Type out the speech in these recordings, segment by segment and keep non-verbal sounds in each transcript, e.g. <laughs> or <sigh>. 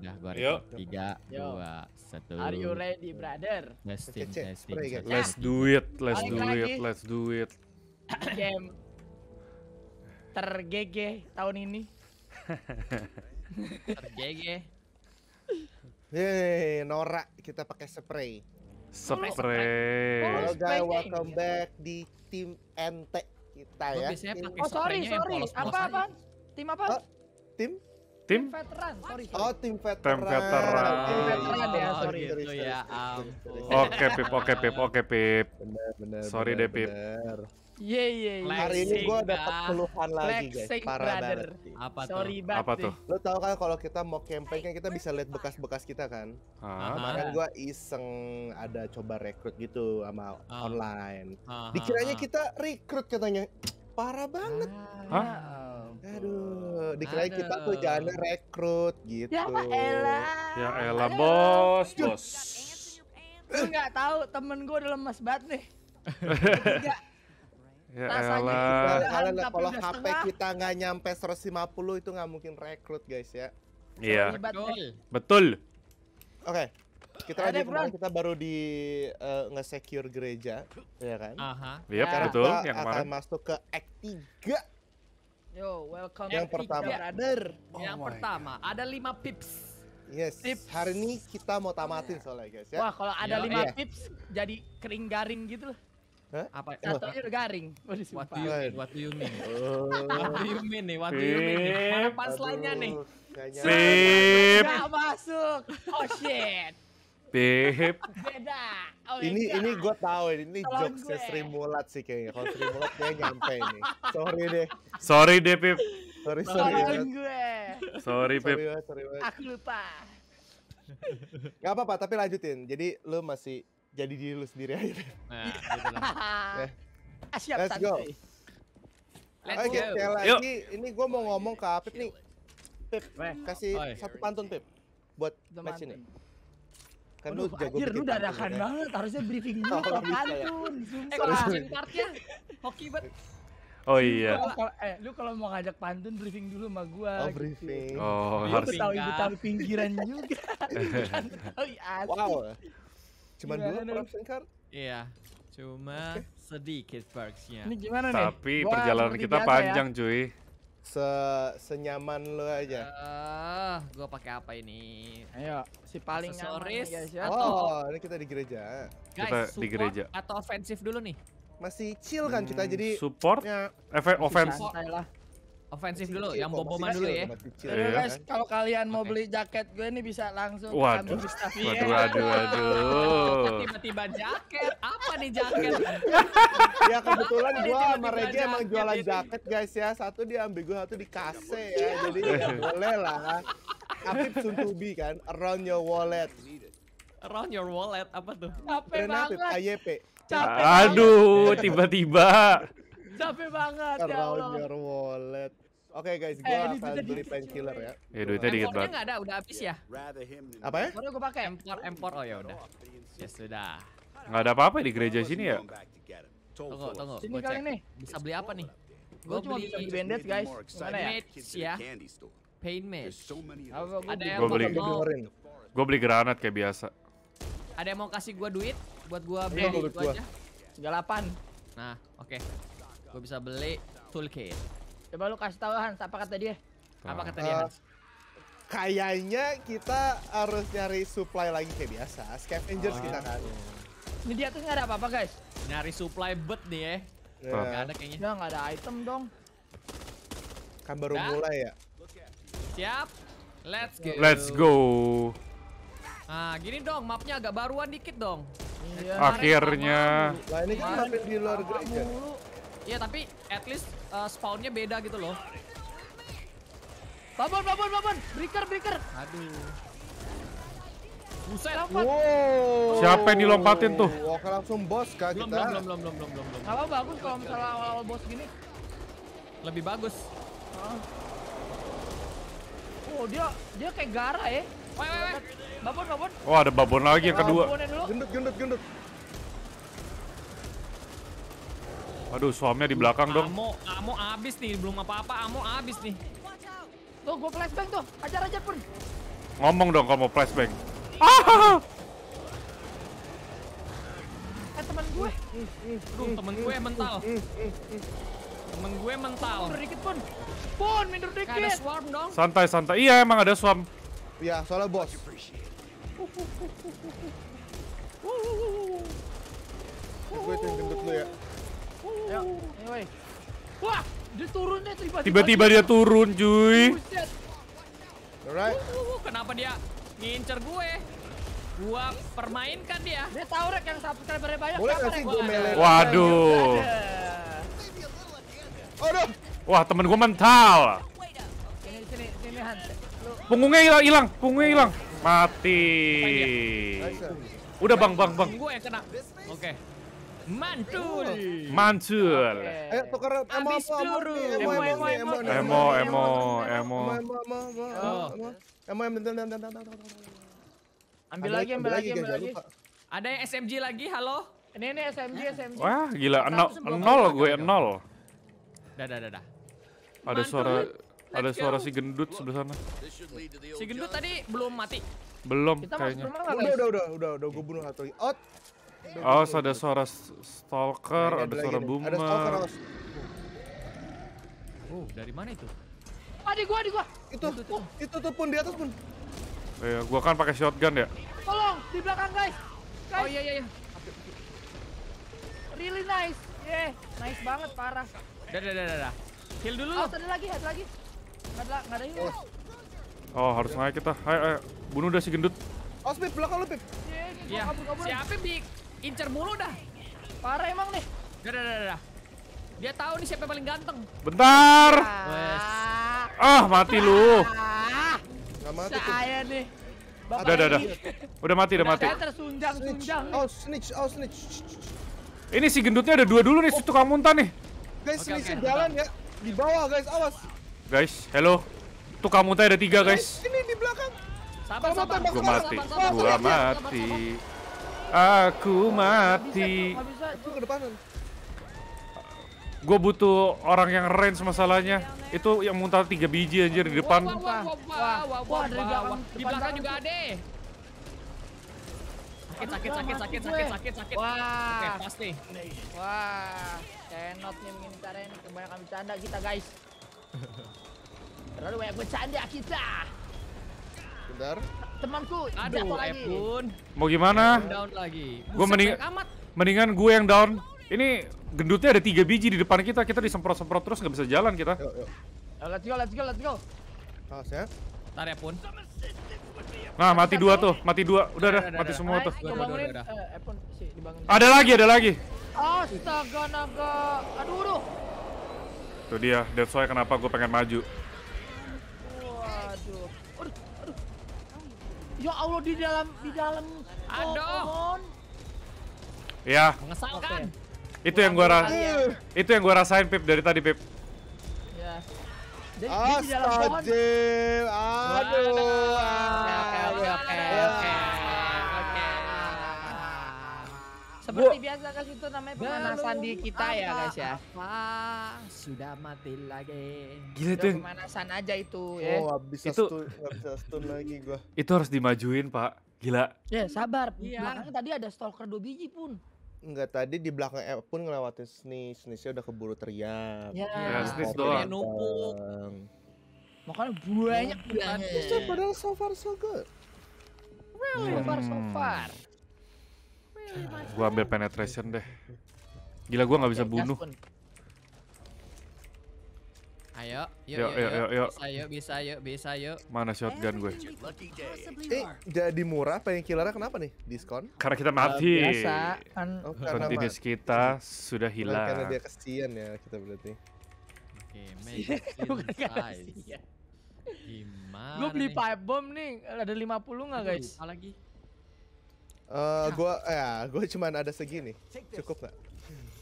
udah gue rekod tiga dua satu are you ready brother do it let's do it let's do it let's do it game tergege tahun ini <laughs> tergege Hei Nora kita pakai spray. Spray. Oh, Halo guys, welcome back di tim NT kita ya. Oh sorry, sorry. Apa apa? Tim apa? tim tim veteran sorry, sorry. oh tim veteran tim veteran tim veteran ya sorry oh, sorry, ya Um. oke pip oke pip oke pip bener bener sorry deh pip Ye ye. Hari ini gue dapat keluhan lagi guys. Parah brother. banget. Apa tuh? Sorry banget. Apa tuh? Lo tau kan kalau kita mau campaign kan kita bisa lihat bekas-bekas kita kan. Kemarin gue iseng ada coba rekrut gitu sama ah. online. Ah, ah, Dikiranya kita rekrut katanya. Parah banget. Ah. Iya. Aduh, dikira Aduh. kita tuh jangan rekrut gitu. Ya elah. Ya elah bos, bos. Gue nggak tahu temen gue udah lemes banget nih. <laughs> ya Rasanya elah. Kalau HP kita nggak nyampe 150 itu nggak mungkin rekrut guys ya. Iya. Betul. Betul. Oke. Okay. Kita lagi kemarin kita baru di uh, nge-secure gereja, ya kan? Aha. Yep, iya, betul. Yang akan kemarin. masuk ke act 3 Yo, welcome. Yang pertama, brother. Oh yang pertama, God. ada lima pips. Yes. pips. Hari ini kita mau tamatin soalnya, guys ya. Wah, kalau ada yeah. 5 yeah. pips jadi kering garing gitu loh. Huh? Apa? Ya? Satunya itu garing. What do you mean? What do you mean? what do you mean nih? What do you mean? Mana pas lainnya nih? Sip. Gak masuk. Oh shit. Pip, Beda. Oh ini God. ini gue tahu ini jokesnya Sri Mulat sih kayaknya. Kalau Sri Mulat dia nyampe ini. Sorry deh. Sorry deh, Pip. Sorry, sorry. Tolongin gue. Sorry, Pip. Sorry, sorry, sorry. Aku lupa. Gak apa-apa, tapi lanjutin. Jadi lu masih jadi diri lu sendiri aja. Nah, gitu lah. <laughs> Eh. Ah, Let's go. Oke, okay, go. lagi. Yuk. Ini gue mau ngomong ke Pip nih. Pip, kasih Oi. satu pantun, Pip. Buat match ini kan Aduh, lu jago anjir, lu dadakan ya. banget harusnya briefing dulu <laughs> oh, pantun ya. eh kalau partnya hoki banget Oh iya. Lu eh, lu kalau mau ngajak pantun briefing dulu sama gua. Oh gitu. briefing. Gitu. Oh, harus. ibu Betawi kan? pinggiran <laughs> juga. Betawi asli. Wow. Cuman dua Prof Sengkar? Iya. Cuma sedikit perksnya. gimana nih? Tapi perjalanan kita ya. panjang cuy se senyaman lo aja. Uh, gua pakai apa ini? Ayo, si paling Aksesoris. nyaman guys ya. Oh, ini kita di gereja. Guys, kita di gereja. Atau ofensif dulu nih. Masih chill kan hmm, kita jadi supportnya efek ofensif. Ofensif dulu, yang boboman dulu ya. Terus guys, iya kan? kalau kalian mau beli jaket gue ini bisa langsung waduh. Waduh, iya. iya. waduh, waduh. Tiba-tiba jaket, apa nih jaket? <laughs> ya kebetulan gue sama Regi emang jualan jaket guys ya. Satu di ambigu, satu di kase ya. Jadi ya boleh lah. Aktif Suntubi kan, around your wallet. Around your wallet, apa tuh? Capek banget. AYP. Capek Aduh, tiba-tiba. Capek banget around ya Allah. Around your wallet. Oke okay, guys, gua eh, akan beli painkiller ya. Ya duitnya dikit banget. Enggak ada, udah habis ya. Apa ya? Baru gua pakai empor empor oh ya udah. Ya sudah. Enggak ada apa-apa di gereja sini ya. Tunggu, tunggu. Sini kali nih. Bisa beli apa nih? Gue cuma beli guys. Mana ya? ya. Pain meds. Ada yang gua beli. Gua beli granat kayak biasa. Ada yang mau kasih gue duit buat gue beli itu aja? Segala Nah, oke. Okay. Gua bisa beli toolkit. Coba lu kasih tahu Hans, apa kata dia? Apa kata dia? Eh, Hans? Uh, kayaknya kita harus nyari supply lagi kayak biasa. Scavengers oh, kita kan. Oh. Ini dia tuh nggak ada apa-apa guys. Nyari supply bet nih ya. Yeah. Nggak ada kayaknya. nggak ada item dong. Kan baru nah. mulai ya. Siap. Let's go. Let's go. Nah, gini dong, mapnya agak baruan dikit dong. Iya. Akhirnya. Nah, ini kan map di luar gereja. Mulu. Kan? Iya, tapi at least uh, spawnnya beda gitu loh. Babon, babon, babon. Breaker, breaker. Aduh. Usai Lompat. Wow. Siapa yang dilompatin tuh? Oke, langsung bos kah kita? Belum, belum, belum, belum, belum, belum. Kalau bagus kalau misalnya awal-awal bos gini. Lebih bagus. Oh, Oh, dia dia kayak gara ya. Woi, woi, woi. Babon, babon. Oh, ada babon lagi yang kedua. Gendut, gendut, gendut. Aduh, suamnya di belakang dong. Amo, amo abis nih, belum apa-apa, amo abis nih. Tuh, gue flashbang tuh, ajar-ajar pun. Ngomong dong kalau mau flashbang. Ah! Eh, temen gue. Aduh, temen gue mental. Temen gue mental. Mundur dikit pun. Pun, mundur dikit. Gak ada swarm dong. Santai, santai. Iya, emang ada swarm. Iya, soalnya bos. Gue itu yang gendut lu ya. Ya, Wah, dia turunnya tiba-tiba. Tiba-tiba dia turun, cuy. Alright. Uh, kenapa dia ngincer gue? Gua permainkan dia. Dia tahu rek yang subscribernya banyak. Boleh nggak sih gue mele? Waduh. Aduh. Oh, Wah, temen gue mental. Sini, sini, sini, Han. Punggungnya hilang, hilang. Punggungnya hilang. Mati. Udah bang, bang, bang. Gue yang kena. Oke. Okay. Mantul. Mantul. Ayo tukar emo peluru. Emo emo emo emo emo emo emo emo Ambil lagi, ambil lagi, ambil lagi. Ada yang SMG lagi, halo? Ini ini SMG, SMG. Wah, gila, nol, nol gue, nol. Dah, dah, dah, dah. Ada suara ada suara si gendut sebelah sana. Si gendut tadi belum mati. Belum kayaknya. Udah, udah, udah, udah, udah gue bunuh satu. Out. Oh, ada suara stalker, ada, ada suara boomer. Oh, dari mana itu? Adik gua, adik gua. Itu, itu, oh, itu tuh pun di atas pun. Oh, iya, gua kan pakai shotgun ya. Tolong, di belakang guys. Oh iya iya iya. Really nice. Yeah, nice banget parah. Dah dah dah dah. Kill dulu. Oh, ada lagi, ada lagi. Ada enggak ada ini. Oh. oh, harus naik kita. Ayo, ayo. Bunuh dah si gendut. Oh, Pip, belakang lu, Pip. Iya, kabur Siapa, Pip? Incer mulu dah. Parah emang nih. Dah, dah, dah, Dia tahu nih siapa yang paling ganteng. Bentar. Ah, mati lu. Saya nih. Bapak udah, udah, udah. mati, udah mati. Oh, oh, ini si gendutnya ada dua dulu nih, oh. tukang muntah nih. Guys, okay, jalan ya. Di bawah, guys, awas. Guys, hello. Tukang muntah ada tiga, guys. Ini di belakang. Sabar, sabar. Gua mati. Gua mati. Aku mati. Gue butuh orang yang range masalahnya. Itu yang muntah tiga biji aja di depan. Di belakang juga ada. Sakit, sakit, sakit, sakit, sakit, sakit, sakit. Wah. Oke, pas nih. Wah. Tenotnya minta Reni. Kebanyakan bercanda kita, guys. <laughs> Terlalu banyak bercanda kita. Bentar temanku aduh lagi. Epun. mau gimana down lagi gue mending mendingan gue yang down ini gendutnya ada tiga biji di depan kita kita disemprot semprot terus nggak bisa jalan kita yo, yo. let's go let's go let's go awas ya tar ya pun nah mati dua tuh mati dua udah dah mati semua tuh eh, ada lagi ada lagi astaga naga aduh aduh tuh dia that's why kenapa gue pengen maju Ya Allah di dalam di dalam Aduh. Pohon. Ya. Mengesankan. Okay. Itu yang gua ras Itu yang gua rasain Pip dari tadi Pip. Ya. Jadi Aduh. Aduh. Aduh. Aduh. Aduh. Seperti biasa guys itu namanya pemanasan di kita ya guys ya. Apa sudah mati lagi. Gila itu pemanasan aja itu oh, ya. Oh, habis itu habis bisa stun lagi gua. Itu harus dimajuin, Pak. Gila. Ya, sabar. Iya. Belakangnya tadi ada stalker dua biji pun. Enggak, tadi di belakang eh, pun ngelewatin Snis. Snisnya udah keburu teriak. Ya, ya Snis doang. Numpuk. Makanya banyak iya. banget. Padahal so far so good. Really, so far so hmm. far. Gua ambil penetration deh. Gila gua nggak bisa bunuh. Ayo, yuk, yuk, yuk, yuk, ayo Bisa, yuk, bisa, yuk, Mana shotgun gue? Eh, jadi murah pengen killernya kenapa nih? Diskon? Karena kita mati. Eh, biasa, kan. Oh, kita sudah hilang. Karena dia kesian ya kita berarti. Oke, okay, Gimana? Gue beli pipe bomb nih, ada 50 nggak guys? Apa lagi? Uh, gua ya, eh, gua cuman ada segini. Cukup nggak?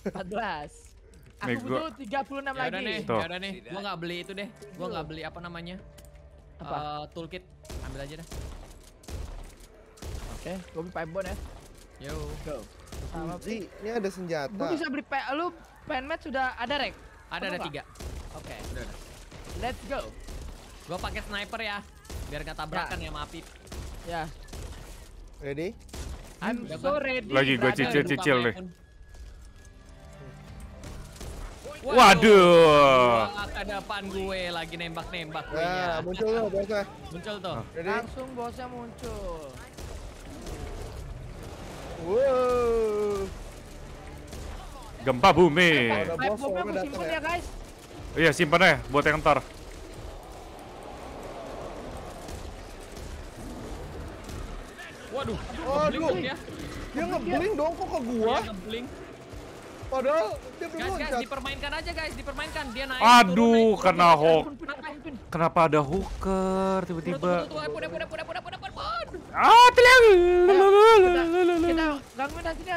14. Aku butuh 36 Yaudah lagi. Nih, Tuh. Yaudah nih, gua gak beli itu deh. Gua gak beli apa namanya? Apa? Uh, toolkit. Ambil aja deh. Oke, okay, gua beli pipe ya. Yo, go. Uzi, ini ada senjata. Gua bisa beli lu pen match sudah ada rek? Ada ada tiga. Oke. Let's go. Gua pakai sniper ya, biar gak tabrakan ya, ya Ya. Ready? so ready. Lagi gue cicil-cicil nih. Waduh. Ada depan gue lagi nembak-nembak ya, ya, muncul tuh bosnya. Muncul tuh. Nah, Langsung bosnya muncul. Wow. Gempa bumi. Gempa bumi simpen ya guys. Iya simpen ya buat yang ntar. Waduh, Waduh. dia. Ya. Dia ngebling dong kok ke gua. ngebling. Padahal dia belum guys, Guys, dipermainkan aja guys, dipermainkan. Dia naik. Aduh, turun, kena hook. Kenapa ada hooker tiba-tiba? Ah, telang. Kita gangguin sini.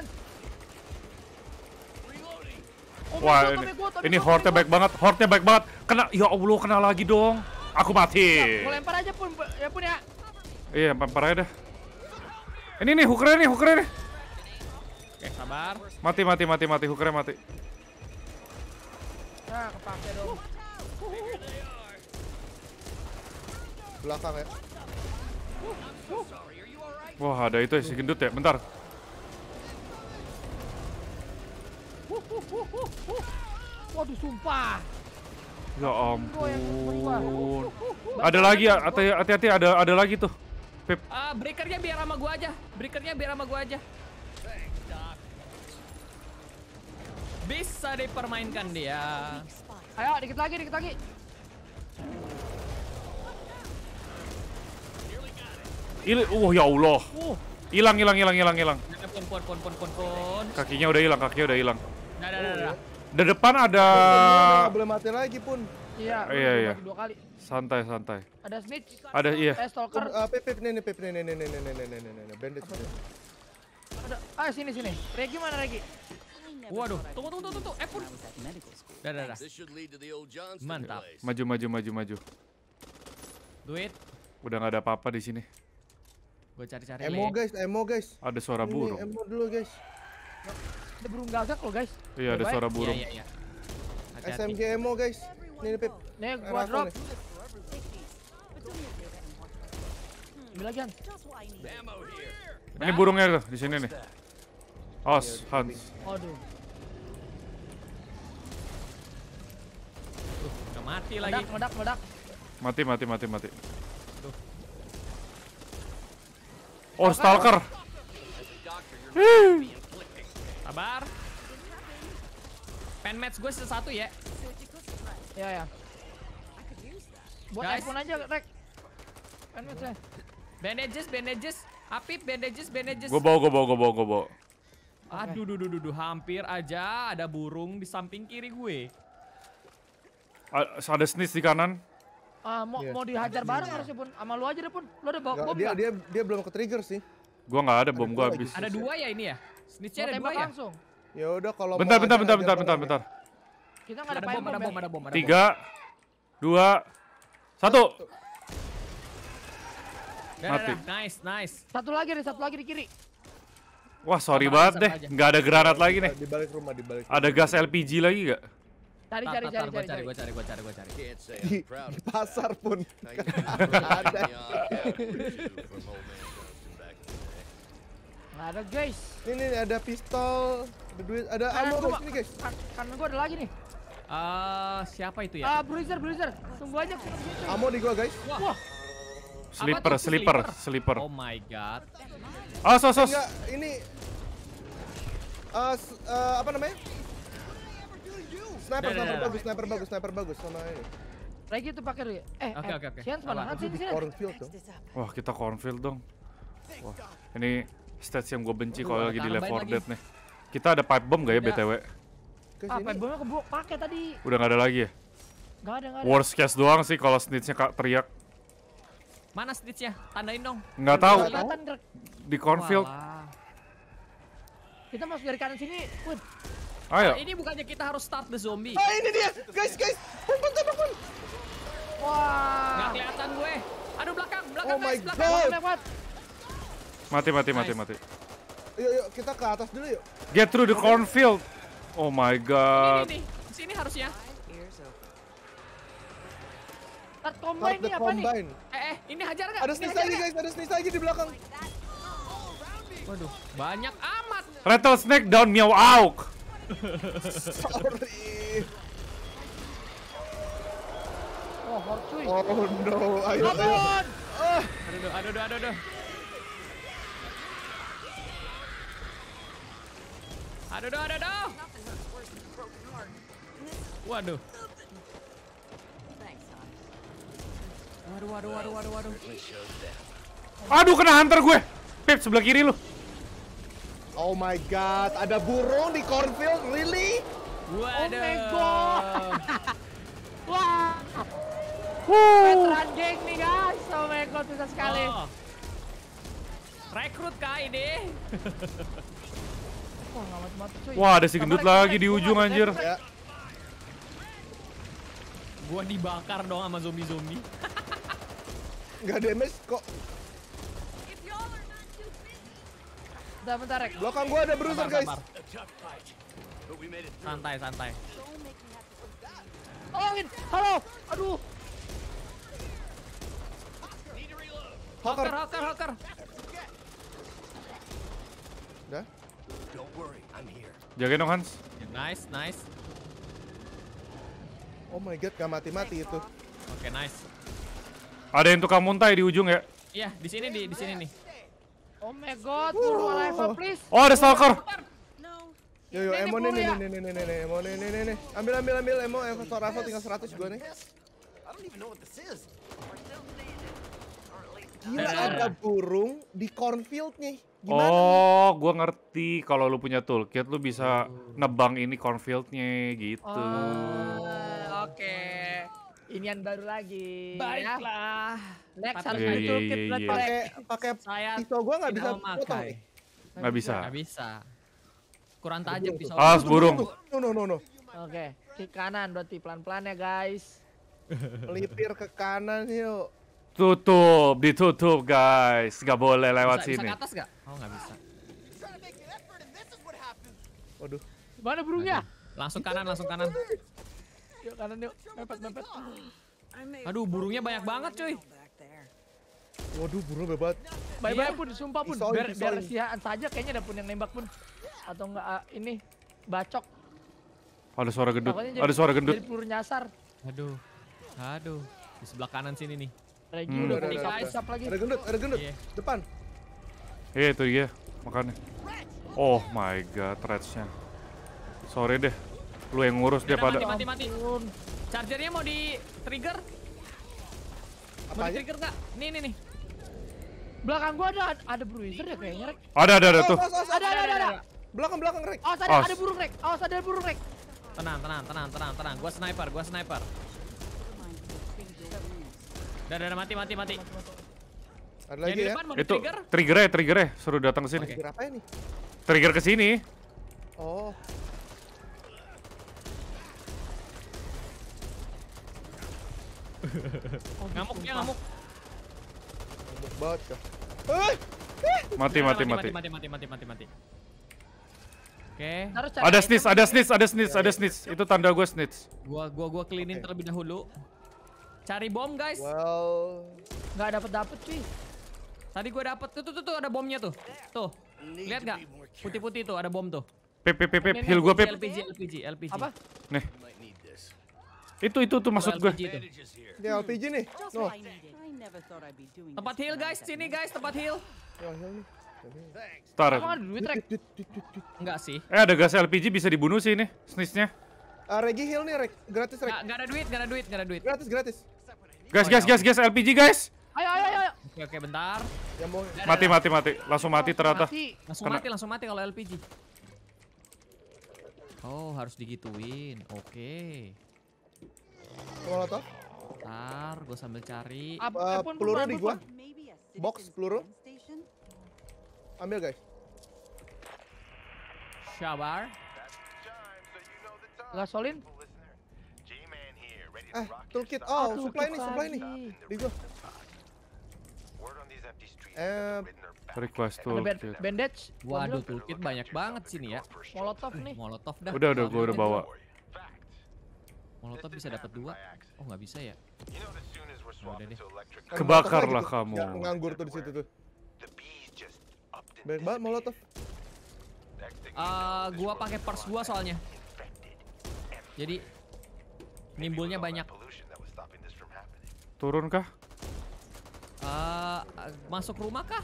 Oh, Wah, ini, ini hortnya baik banget, hortnya baik banget. Kena, ya Allah, kena lagi dong. Aku mati. Mau lempar aja pun, ya pun ya. Iya, lempar aja deh. Ini nih hooker nih, hooker nih. Oke, sabar. Mati, mati, mati, mati, hooker mati. Nah, kepake dong. Belakang ya. Wah, ada itu si gendut ya. Bentar. Waduh, sumpah. Ya ampun. Ada lagi, ya, hati-hati ada ada lagi tuh. Pip. Uh, breakernya biar sama gua aja. Breakernya biar sama gua aja. Bisa dipermainkan dia. Ayo, dikit lagi, dikit lagi. Ili, uh ya Allah. Hilang, uh. hilang, hilang, hilang, hilang. Nah, nah, kakinya udah hilang, kakinya udah hilang. Nah, nah, nah, nah. Di depan ada. Belum mati lagi pun. Iya. Iya, iya. Dua kali. Santai, santai. Ada snitch. Ada iya. Eh, stalker. Uh, pip, pip, nih, pip, nih, nih, nih, nih, nih, nih, nih, nih, nih, Ada, ah sini, sini. Regi mana Regi? Waduh, tunggu, tunggu, tunggu, tunggu. Eh, Dah, dah, dah. Mantap. Maju, maju, maju, maju. Duit. Udah nggak ada apa-apa di sini. Gue cari-cari. Emo guys, emo guys. Ada suara burung. Emo dulu guys. Ada burung gagak lo guys. Iya, ada suara burung. SMG emo guys. Nih, Pip. Nih, gua drop. Nih. Ini lagi Ini burungnya tuh di sini nih. Os, Hans. Aduh. mati lagi. Medak, medak, meledak. Mati, mati, mati, mati. Oh, stalker. Sabar. Pen match gue satu ya. Ya ya. Buat iPhone aja, Rek. Apaan masalah? Bandages, bandages. Apip, bandages, bandages. Gue bawa, gue bawa, gue bawa, gue bawa. Aduh, duh, duh, duh, duh, hampir aja ada burung di samping kiri gue. Uh, ada snis di kanan. Ah, mau, yeah. mau dihajar bareng harusnya pun. Sama lu aja deh pun. Lo ada bawa bom dia, dia, dia belum ke trigger sih. Gua nggak ada bom, gue gua habis. Ada dua ya ini ya? Snitchnya ada dua ya? langsung. Ya udah kalau Bentar, bentar, bentar, bentar, bentar, bentar. Kita nggak ada, ada bom, ada bom, ada bom, ada bom. Tiga, dua, satu. Mati. Nice, nice. Satu lagi ada satu lagi di kiri. Wah, sorry sama banget deh. Nggak ada granat lagi nih. Di balik rumah, di balik. Ada gas LPG lagi nggak? Cari, cari, cari, cari, cari, cari, cari, cari, cari. Di, di pasar pun <laughs> ada. Nggak ada guys. Ini ada pistol, ada duit, ada nah, ammo di sini guys. Karena gua ada lagi nih. uh, siapa itu ya? Ah, uh, bruiser, bruiser. Tunggu aja. Ammo di gua guys. Wah. Slipper, slipper, slipper. Oh my god. Oh, sos, sos. ini uh, apa namanya? Sniper, sniper bagus, sniper bagus, sniper bagus sama ini. Lagi itu pakai Regi. Eh, eh, oke oke oke. Sian mana? Sini sini. Cornfield dong. Wah, kita cornfield dong. Wah, ini stats yang gue benci kalau lagi di level 4 Dead nih. Kita ada pipe bomb gak ya BTW? Ah, pipe bombnya kebuk pakai tadi. Udah gak ada lagi ya? Gak ada, gak ada. Worst case doang sih kalau snitchnya kak teriak. Mana stitchnya? Tandain dong. Nggak tahu. Di cornfield. Kita masuk dari kanan sini, Ayo. Nah, ini bukannya kita harus start the zombie. Ah, ini dia. Guys, guys. Pumpun, pumpun. Wah. Nggak kelihatan gue. Aduh, belakang, belakang, oh guys. Belakang, belakang lewat. Mati, mati, nice. mati, mati. Yuk, yuk, kita ke atas dulu yuk. Get through the cornfield. Oh my god. Ini, ini, ini. Sini harusnya. Start combine ini apa combine. nih? Eh, eh, ini hajar nggak? Ada snis lagi guys, ada snis lagi di belakang. Waduh, banyak amat. Rattlesnake down meow auk. Sorry. Oh, hard cuy. Oh no, ayo ayo. Aduh, aduh, aduh, aduh, aduh. Aduh, aduh, aduh. Waduh. Waduh, waduh, waduh, waduh, waduh. Aduh, kena hunter gue. Pip, sebelah kiri lu. Oh my god, ada burung di cornfield, really? Waduh. Oh my god. <laughs> Wah. Wow. Veteran geng nih guys, oh my god, susah sekali. Oh. Rekrut kah ini? <laughs> Wah, ada si gendut lagi di ujung anjir. Ya. Gua dibakar dong sama zombie-zombie. Gak damage kok. Udah bentar rek. Belakang gua ada bruiser guys. Santai santai. Tolongin. Halo. Aduh. Hacker, hacker, hacker. Udah. Don't worry, Jagain dong Hans. nice, nice. Oh my god, gak mati-mati itu. Oke, nice. Ada yang tukang muntah di ujung ya? Iya, di sini di di sini nih. Oh my god, turun uh. please. Oh, ada stalker. Yo yo, emo nih ya? nih nih nih nih nih, emo nih nih nih. Ambil ambil ambil emo, emo Rafa tinggal 100 gua nih. Gila ada burung di cornfield nih. Gimana oh, gue gua ngerti kalau lu punya toolkit lu bisa nebang ini cornfieldnya gitu. Oh, oke. Okay ini yang baru lagi. Baiklah. Ya. Next harus main toolkit iya, iya, berarti. Iya. Pakai pakai saya pisau gua enggak bisa pakai. Enggak bisa. Enggak bisa. Kurang tajam pisau. Awas ah, burung. No no no no. Oke, okay. ke kanan berarti pelan-pelan ya guys. Pelipir ke kanan yuk. Tutup, ditutup guys. Gak boleh lewat bisa, sini. Bisa ke atas gak? Oh gak bisa. Waduh. Mana burungnya? Langsung kanan, langsung kanan. Yuk kanan yuk. Mepet mepet. Aduh burungnya banyak banget cuy. Waduh burung bebat Bye bye pun sumpah pun biar biar sihaan saja kayaknya ada pun yang nembak pun atau enggak uh, ah, ini bacok. Ada suara gendut. ada suara gendut. Jadi peluru nyasar. Aduh. Aduh. Di sebelah kanan sini nih. lagi hmm. udah ada, ada, lagi. Ada gendut, ada gendut. Yeah. Depan. Iya yeah, itu dia. Makanya. Oh my god, rage-nya. Sorry deh. Lu yang ngurus dia pada. Mati, mati, mati. Chargernya mau di trigger? Apa mau di trigger nggak? Nih, nih, nih. Belakang gua ada ada bruiser ya kayaknya, Rek. Ada, ada, ada tuh. Ada, ada, ada. Belakang, belakang, Rek. Awas, ada, ada burung, Rek. Awas, ada burung, Rek. Tenang, tenang, tenang, tenang, tenang. Gua sniper, gua sniper. Udah, udah, mati, mati, mati. Ada lagi ya? Itu trigger ya, trigger ya. Suruh datang kesini sini. Trigger apa ini? Trigger kesini Oh. <laughs> Oh, ngamuk dia ngamuk. Ngamuk banget kah? Eh! Mati mati mati. Mati mati mati mati mati. Oke. Okay. Ada snitch, ada snitch, ya, ada ya, snitch, ada ya. snitch. Itu tanda gue snitch. Gua gua gua cleanin okay. terlebih dahulu. Cari bom, guys. Well, nggak dapat dapat cuy. Tadi gue dapat tuh, tuh tuh tuh ada bomnya tuh. Tuh. Lihat nggak? Putih-putih tuh ada bom tuh. Pip pip pip pip, heal gue pip. LPG LPG LPG. Apa? Nih. Itu itu tuh maksud gue. Ini LPG nih. No. Tempat heal guys, sini guys, tempat heal. Tar. Enggak sih. Eh ada gas LPG bisa dibunuh sih ini, snitchnya. Uh, Regi heal nih rek, gratis rek. Enggak ada duit, enggak ada duit, enggak ada duit. Gratis, gratis. guys guys guys guys LPG guys. Ayo, ayo, ayo. Oke, oke, bentar. Mati, mati, mati. Langsung mati ternyata. Langsung mati, langsung mati kalau LPG. Oh, harus digituin. Oke. Okay. Molotov? Ntar gue sambil cari. Ap uh, peluru di gua. Box peluru. Ambil guys. shabar. gasolin. Eh, eh, toolkit. Oh, Aduh, supply nih, supply nih. Di gua. Eh, request toolkit. Bandage. Waduh, toolkit banyak banget sini ya. Molotov nih. Molotov dah. Udah, udah, gua udah bawa. Molotov bisa dapat dua. Oh nggak bisa ya? ya udah deh. Kebakarlah kamu. Gak nganggur tuh di situ tuh. Baik banget Molotov. Uh, gua pakai pers gua soalnya. Jadi nimbulnya banyak. Turun kah? Uh, ah, masuk rumah kah?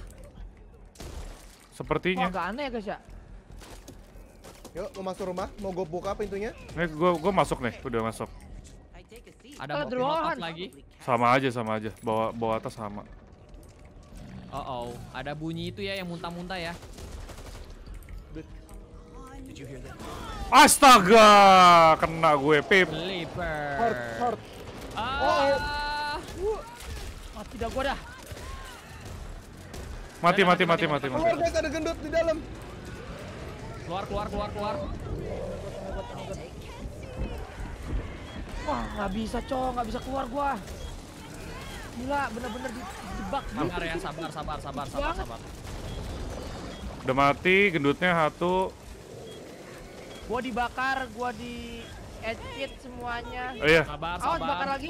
Sepertinya. Oh, agak aneh ya guys ya. Yuk, mau masuk rumah? Mau gue buka pintunya? Nih, gue gue masuk nih, udah masuk. Ada drone lagi. Sama aja, sama aja. Bawa bawa atas sama. Oh oh, ada bunyi itu ya yang muntah-muntah ya. Astaga, kena gue pip. Hard, hard. Ah. Oh, oh. dah gue dah. Mati, mati, mati, mati, mati. Oh, ada gendut di dalam. Keluar, keluar, keluar, keluar. Wah, nggak bisa, cow nggak bisa keluar gua. Gila, bener-bener dijebak. Sabar gitu. ya, sabar, sabar, sabar, gitu sabar, sabar. Udah mati, gendutnya satu. Gua dibakar, gua di edit semuanya. Oh iya. Sabar, sabar. Oh, dibakar lagi.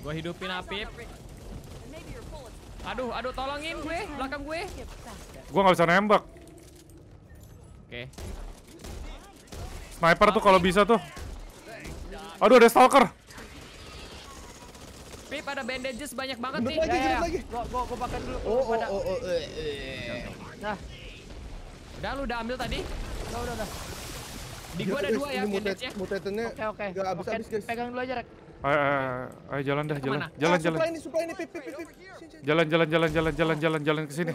Gua hidupin Apip. Aduh, aduh tolongin gue, belakang gue. Gua nggak bisa nembak. Oke. Okay. Sniper tuh kalau bisa tuh. Aduh ada stalker. Pip pada bandages banyak banget nih. Lagi, ya, ya. lagi. Gua gua gua pakai dulu. Oh oh, oh oh oh, oh, Nah. Udah lu udah ambil tadi? Udah udah udah. Di gua ada iya, dua eh, ya bandage-nya. Mutatennya oke okay. Enggak habis habis guys. Pegang dulu aja, Rek. Ayo, ayo, jalan dah, jalan, jalan, ah, jalan. Supply ini, supply ini, pip, pip, pip. Jalan, jalan, jalan, jalan, jalan, jalan, jalan ke sini.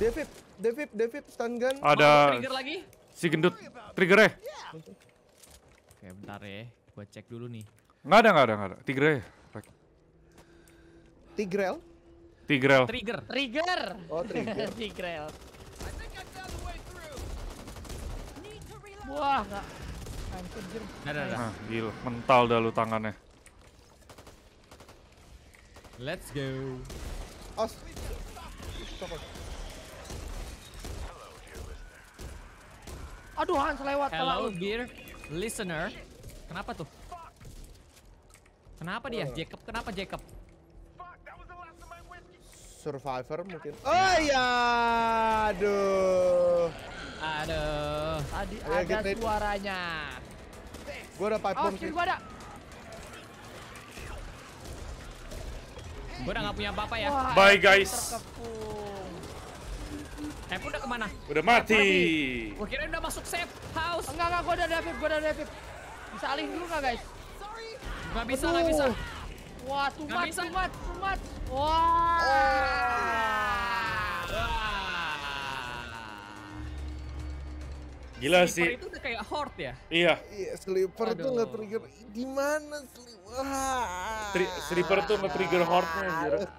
Devip, Devip, Devip, stun gun. Ada. Oh, trigger lagi. Si gendut triggernya. Oke, bentar ya. Gua cek dulu nih. Enggak ada, enggak ada, enggak ada. Tigre. Tigrel? Tigrel. Trigger. Trigger. Oh, trigger. <laughs> Tigrel. Wah, enggak. Ada, Nah, Ah, gila, mental dah lu tangannya. Let's go. Os. Oh. Aduh, Hans lewat. Hello, beer listener. Kenapa tuh? Kenapa dia? Jacob, kenapa Jacob? Survivor mungkin. Oh iya, aduh. Aduh. Tadi ya, ada suaranya. Gue oh, ada pipe bomb. Oh, gue ada. Gue udah gak punya apa-apa ya. Bye guys. Safe udah kemana? Udah mati. Gue kira udah masuk safe house. Enggak, enggak. Gue udah defib, gue udah defib. Bisa alih dulu nggak guys? Gak bisa, gak bisa. Wah, tumat, bisa. tumat, tumat. Wah. Gila sleeper sih. itu udah kayak horde ya? Iya. Iya, sleeper itu tuh trigger Gimana sleeper? Tri sleeper tuh nge-trigger horde-nya.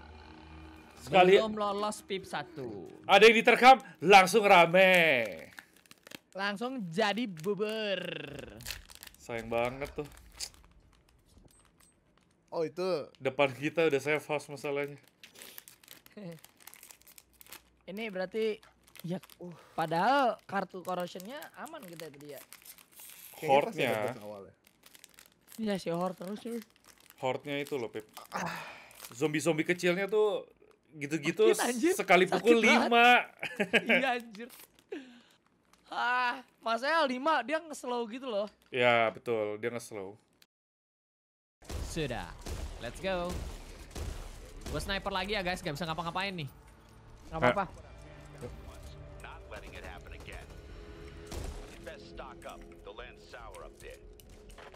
Sekali belum lolos pip satu. Ada yang diterkam, langsung rame. Langsung jadi bubur. Sayang banget tuh. Oh itu. Depan kita udah safe house masalahnya. <laughs> Ini berarti ya uh. padahal kartu corrosionnya aman kita gitu ya, tadi ya. hortnya, ya nya Iya si hort terus sih. hortnya itu loh Pip. Zombie-zombie kecilnya tuh gitu-gitu sekali pukul lima. <laughs> iya anjir. Ah, Mas El lima dia ngeslow gitu loh. Ya, betul. Dia ngeslow. Sudah. Let's go. Gue sniper lagi ya guys, gak bisa ngapa-ngapain nih. Gak apa-apa.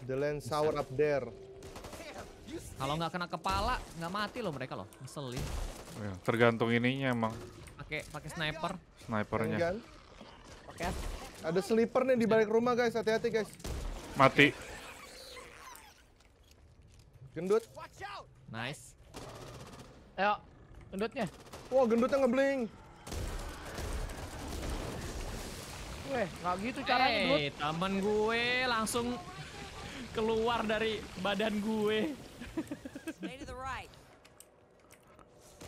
The land sour up there. Kalau nggak kena kepala, nggak mati loh mereka loh. Ngeselin. Ya, tergantung ininya emang. Pakai pakai sniper. Snipernya. Oke. Ada sleeper nih di balik rumah guys, hati-hati guys. Mati. Gendut. Nice. Ayo, gendutnya. Wah, wow, gendutnya ngebling. Weh, nggak gitu caranya, hey, eh, Gendut. Taman gue langsung keluar dari badan gue.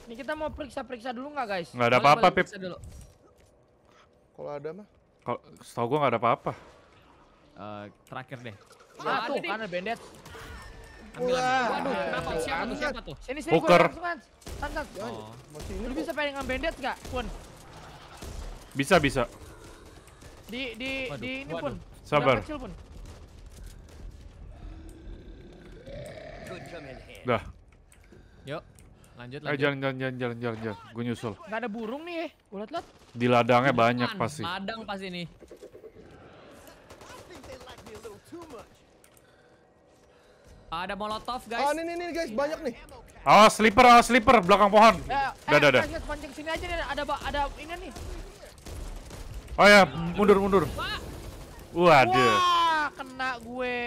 Ini kita mau periksa-periksa dulu nggak guys? Nggak ada apa-apa, Pip. Kalau ada mah? Kalau setahu gua nggak ada apa-apa. Uh, terakhir deh. Nah, tuh, kan ada bandit. Ambil, ambil. Waduh, kenapa? Siapa tuh? Siapa tuh? Sini, sini, oh. Lu bisa pengen ngambil bandit nggak, Pun? Bisa, bisa. Di, di, waduh, di ini, Pun. Sabar. Kecil, pun. Dah. Yuk lanjut lanjut. Eh jalan jalan jalan jalan jalan jalan. Gue nyusul. Gak ada burung nih. Gue liat liat. Di ladangnya Bukan. banyak pasti. Ladang pasti nih. Ada molotov guys. Oh ah, ini ini guys banyak nih. Ah oh, sleeper ah oh, sleeper belakang pohon. ada eh, eh, udah eh, Pancing sini aja nih ada ada ini nih. Oh ya mundur mundur. Wah. Waduh. Wah kena gue.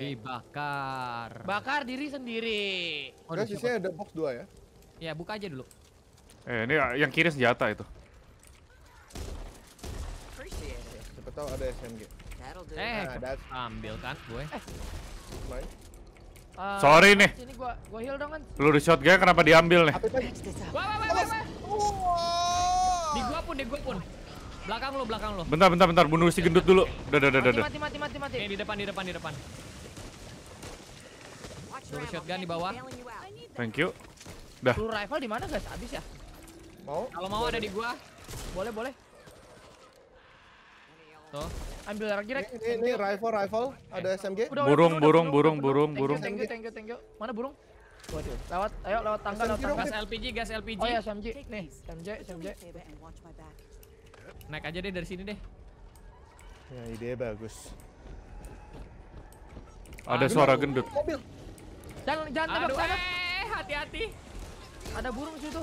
Dibakar. Bakar diri sendiri. Oh, Udah sisanya ada box dua ya? Ya, buka aja dulu. Eh, ini yang kiri senjata itu. Siapa tahu ada SMG. Eh, nah, ambil kan gue. Eh. Uh, Sorry nih. gua gua heal dong kan. Lu di shot gue kenapa diambil nih? Wah, wah, wah, wah. Di gua pun, di gua pun. Belakang lu, belakang lu. Bentar, bentar, bentar. Bunuh si gendut dulu. Udah, udah, udah, udah. Mati, mati, mati, mati. Eh, di depan, di depan, di depan. Suruh shotgun di bawah. Thank you. Dah. Suruh rifle di mana guys? Habis ya? Mau? Kalau mau ada di gua. Boleh, boleh. Tuh. Ambil lagi rek. Ini, ini, rifle rifle ada SMG. Burung, burung, burung, burung, burung, burung, burung. Thank you, thank you, thank you. Mana burung? Waduh, lewat, ayo lewat tangga, lewat tangga. Gas LPG, gas LPG. Oh ya, SMG. Nih, SMG, SMG. Naik aja deh dari sini deh. Ya, ide bagus. Ada ah, suara gendut. Mobil. Jangan jangan tembak sana. Eh, hati-hati. Ada burung situ.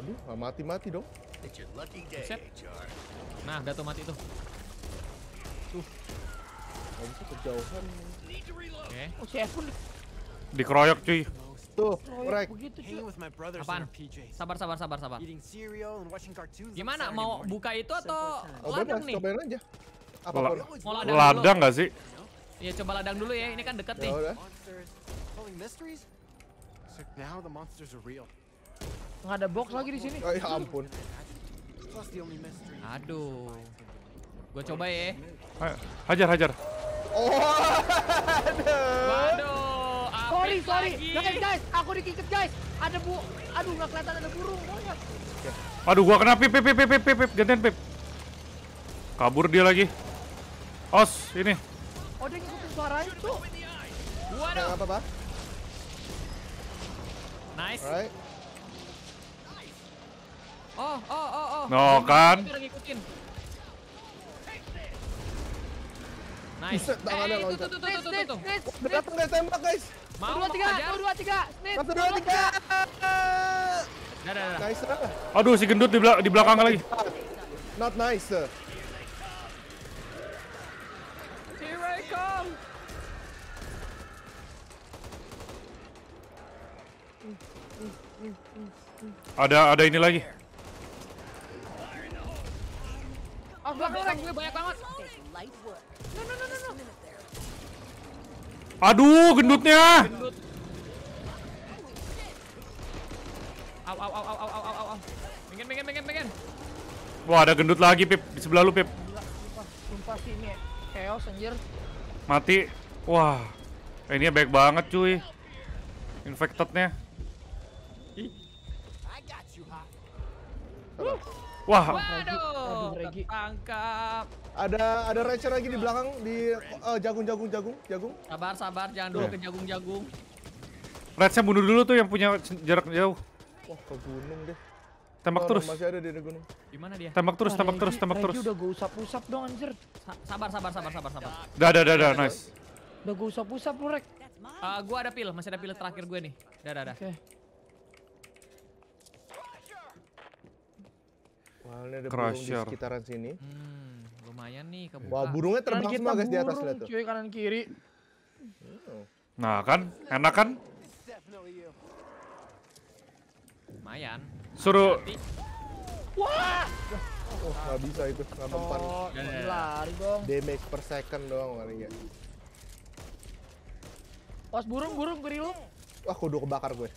Aduh, mati-mati dong. Set. Nah, udah tuh mati tuh. Tuh. Gak bisa kejauhan. Oke. Okay. Oh, saya pun dikeroyok cuy. Tuh, korek. Apaan? Sabar, sabar, sabar, sabar. Gimana? Mau buka itu atau oh, ladang nih? Cobain aja. La oh, ladang, ladang gak sih? Iya coba ladang dulu ya, ini kan dekat nih. Gak ada box lagi di sini. Oh, ya ampun. Aduh. gua coba ya. hajar, hajar. Oh, <laughs> Waduh. Sorry, sorry. Jangan guys, aku dikiket guys. Ada bu, aduh nggak kelihatan ada burung banyak. Aduh, gua kena pip pip pip pip pip pip gantian pip. Kabur dia lagi. Os, ini. Oh, dia ngikutin suara itu. Waduh. apa, Pak? Nice. Alright. Oh, oh, oh, oh. No, oh, kan? Ngikutin. Nice. tembak, guys. dua tiga, dua tiga, dua tiga. Aduh, si gendut di belakang lagi. Not nice. Ada ada ini lagi. Oh, belakang banyak banget. No, no, no, no, no. Aduh, gendutnya. Gendut. Au, au, au, au, au, au, au, au. Pengen, pengen, pengen, pengen. Wah, ada gendut lagi, Pip. Di sebelah lu, Pip. Sumpah sih ini chaos, anjir. Mati. Wah. Ini baik banget, cuy. Infectednya. Wah. Waduh, Tangkap. Ada ada Ratchet lagi di belakang di uh, eh, jagung jagung jagung jagung. Sabar sabar jangan dulu yeah. ke jagung jagung. Ratchet bunuh dulu tuh yang punya jarak jauh. Wah ke gunung deh. Tembak oh, terus. Masih ada di gunung. Gimana dia? Tembak terus, tembak terus, tembak terus. udah gue usap-usap dong anjir. Sa sabar, sabar, sabar, sabar, sabar. Dah, dah, dah, dah, nice. Udah gue usap-usap lu, Rek. Uh, eh, gue ada pil, masih ada pil terakhir gue nih. Dah, dah, dah. Okay. Wah, ini ada Crusher. burung di sekitaran sini. Hmm, lumayan nih kebuka. Wah, burungnya terbang kanan semua guys burung, di atas lihat tuh. Cuy, kanan kiri. Nah kan, enak kan? Lumayan. Suruh. Wah! Oh, enggak bisa itu, Enggak oh, mempan. Oh, lari dong. Damage per second doang kali ya. Pas burung, burung, berilung. Wah, kudu kebakar gue.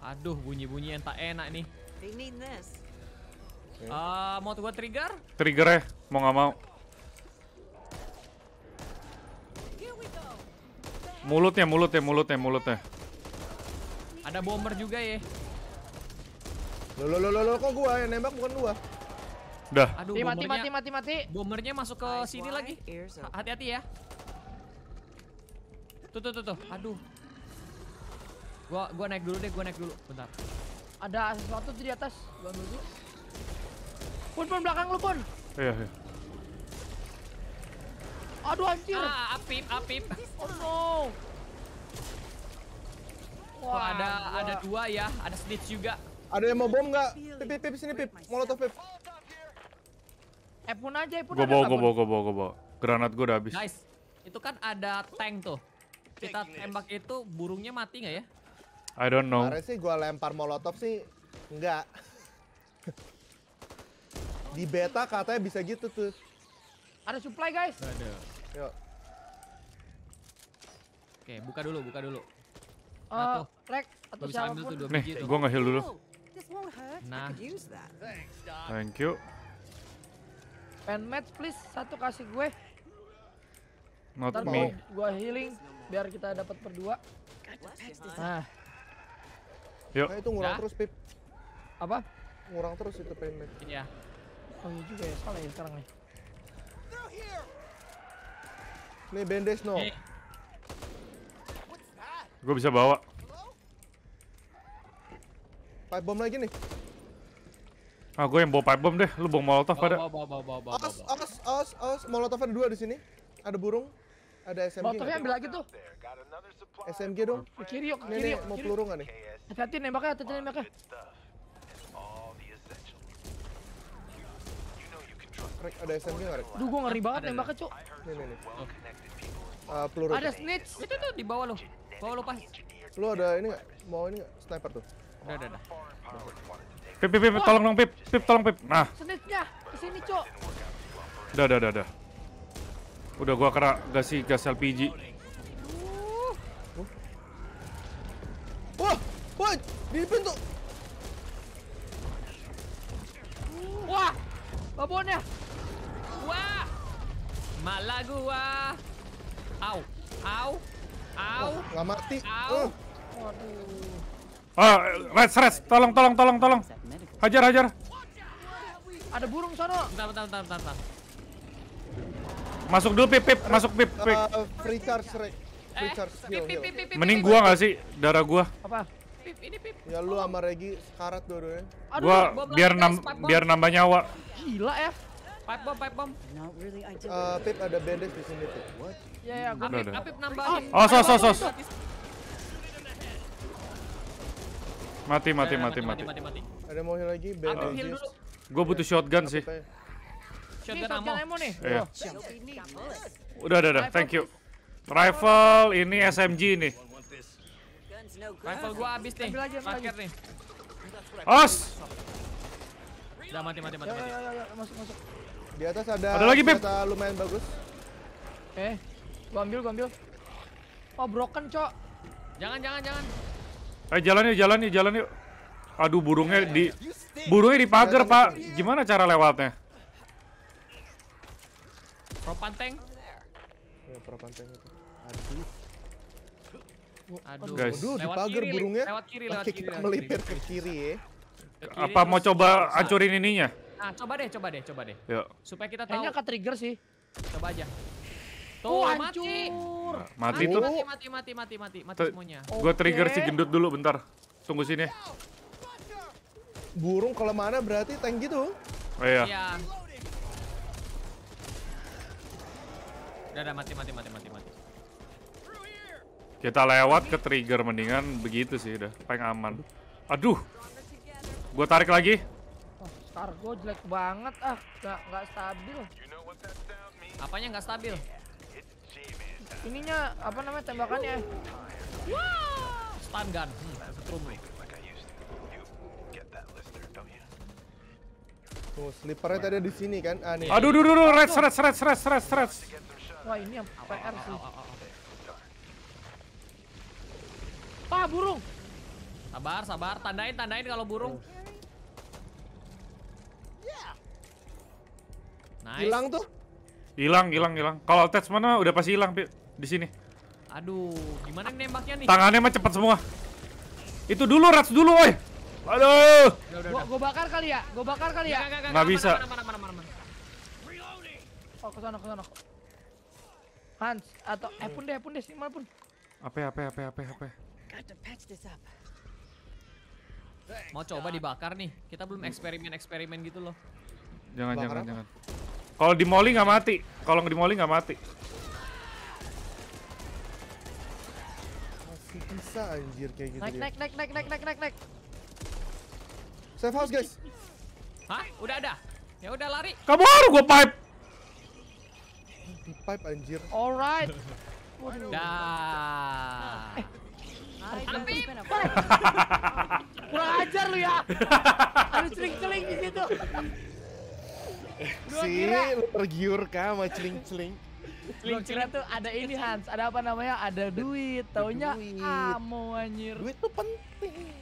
Aduh, bunyi-bunyi yang tak enak nih. Uh, mau gua trigger? Trigger ya, mau nggak mau. Mulutnya, mulutnya, mulutnya, mulutnya. Ada bomber juga ya. Lo lo lo lo lo kok gua yang nembak bukan gua. dah Aduh, mati, mati, mati, mati, mati. Bombernya masuk ke sini lagi. Hati-hati ya. Tuh, tuh, tuh, tuh. Aduh, Gua gua naik dulu deh, gua naik dulu. Bentar. Ada sesuatu tuh di atas. Gua dulu. Pun pun belakang lu, Pun. Iya, iya. Aduh anjir. Ah, apip, apip. Oh no. Wah, Wah ada gua. ada dua ya, ada snitch juga. Ada yang mau bom nggak? Pip, pip, pip, sini pip, molotov pip. Eh pun aja, pun gua bawa, gua bawa, gua bawa, gua bawa. Granat gua udah habis. Guys, itu kan ada tank tuh. Kita tembak itu burungnya mati nggak ya? I don't know. Kemarin sih gue lempar molotov sih enggak. <laughs> Di beta katanya bisa gitu tuh. Ada supply guys. Ada. Yuk. Oke, buka dulu, buka dulu. Uh, Rek, atau bisa ambil Tuh, Nih, gue nge-heal dulu. Oh, nah. Thank you. Pen match please, satu kasih gue. Not Ntar me. Gue healing biar kita dapat berdua. Nah. Yuk. Nah, itu ngurang nah. terus, Pip. Apa? Ngurang terus itu payment. Ini iya. Oh iya juga ya, salah ya sekarang nih. Nih bendes no. Hey. Gue bisa bawa. Pipe bomb lagi nih. Ah, gue yang bawa pipe bomb deh. Lu bawa molotov pada. Bawa, bawa, bawa, bawa, bawa. Os, os, os, os. molotov ada dua di sini. Ada burung. Ada SMG. Motornya ambil lagi tuh. SMG dong. Ke kiri yuk, ke kiri yuk. Mau peluru nggak nih? Hati-hati nembaknya, hati-hati nembaknya. Rek, ada SMG nggak Rek? Duh, gue ngeri banget nembaknya, Cuk. Nih, nih, nih. Ah, peluru. Ada snitch. Itu tuh di bawah lo. Bawah lo pas. Lo ada ini nggak? Mau ini nggak? Sniper tuh. Udah, udah, udah. Pip, pip, pip, tolong dong, Pip. Pip, tolong, Pip. Nah. Snitchnya. Kesini, Cuk. Udah, udah, udah, udah. Udah gua kena kasih gas LPG. Wah, wah, di pintu. Wah, babonnya. Wah, malah gua. Au, au, au. Nggak mati. Au. Waduh. Eh. Ah, res, res, tolong, tolong, tolong, tolong. Hajar, hajar. Ada burung sono. bentar, bentar, bentar. bentar. Masuk dulu pip pip, masuk pip pip. Uh, free charge rate. Free eh, charge heal, heal. Mending gua gak sih darah gua? Apa? Pip, ini pip. Ya lu sama Regi sekarat dua-duanya. Gua, gua biar nam biar nambah nyawa. Gila ya Pipe bomb, pipe bomb. uh, pip ada bandage di sini tuh. Ya ya, gua Apip, pip nambah ah, Oh, sos sos sos. Mati mati mati mati. Ada mau heal lagi bandage Gua butuh shotgun sih. Shotgun, ammo. nih. Iya. Udah, udah, udah. Thank you. Rifle ini SMG ini. Rifle gua habis nih. Paket nih. Os. Udah mati mati mati. Ya, ya, ya, masuk masuk. Di atas ada Ada lagi, Bib. lumayan bagus. Eh, gua ambil, gua ambil. Oh, broken, Cok. Jangan, jangan, jangan. Eh, jalan yuk, jalan yuk, jalan yuk. Aduh, burungnya di burungnya di pagar, Pak. Gimana cara lewatnya? Propan tank? Ya, propan tank itu. Aduh. Aduh, Guys. Aduh, lewat pagar kiri, burungnya. Lewat kiri, lewat kiri. Kita melipir ke kiri ya. Lewat kiri, Apa mau coba hancurin ininya? Nah, coba deh, coba deh, coba deh. Yuk. Ya. Supaya kita tahu. Kayaknya ke trigger sih. Coba aja. Tuh, kiri oh, ah, mati. mati, tuh. Mati, mati, mati, mati, mati, mati semuanya. Gua trigger si gendut dulu bentar. Tunggu sini. Burung kalau mana berarti tank gitu. Oh, Lewat iya. iya. Udah, udah, mati, mati, mati, mati, mati. Kita lewat ke trigger, mendingan begitu sih udah, paling aman. Aduh! Gua tarik lagi. Oh, star gua jelek banget ah, Enggak enggak stabil. Apanya enggak stabil? Ininya, apa namanya, tembakannya. Stun gun, hmm, Oh, slipper Tuh, slippernya tadi di sini kan? Ah, nih. Aduh, duh, duh, duh, red, red, red, red, red, red. Wah ini yang PR sih. Pak burung. Sabar, sabar. Tandain, tandain kalau burung. Oh. Hilang tuh. Hilang, hilang, hilang. Kalau tes mana udah pasti hilang, Di sini. Aduh, gimana nembaknya nih? Tangannya mah cepat semua. Itu dulu, Rats dulu, woi. Aduh. Gue gua, bakar kali ya? Gua bakar kali ya? Enggak bisa. Oh, ke sana, ke sana. Hans atau eh pun deh pun deh sih pun. Apa apa apa apa apa. Mau coba dibakar nih. Kita belum eksperimen-eksperimen gitu loh. Jangan Bakar jangan apa? jangan. Kalau di molly nggak mati. Kalau di molly nggak mati. Masih bisa anjir kayak gitu. Naik naik naik naik naik naik naik naik. Safe house guys. Hah? Udah ada. Ya udah lari. Kabur gua pipe di pipe anjir. Alright. <laughs> Waduh. Nah. Eh. kurang ajar lu ya. Ada celing-celing di situ. Si lu tergiur kah sama celing-celing? Celing kira tuh ada ini Hans, ada apa namanya? Ada duit, taunya amo anjir. Duit tuh penting.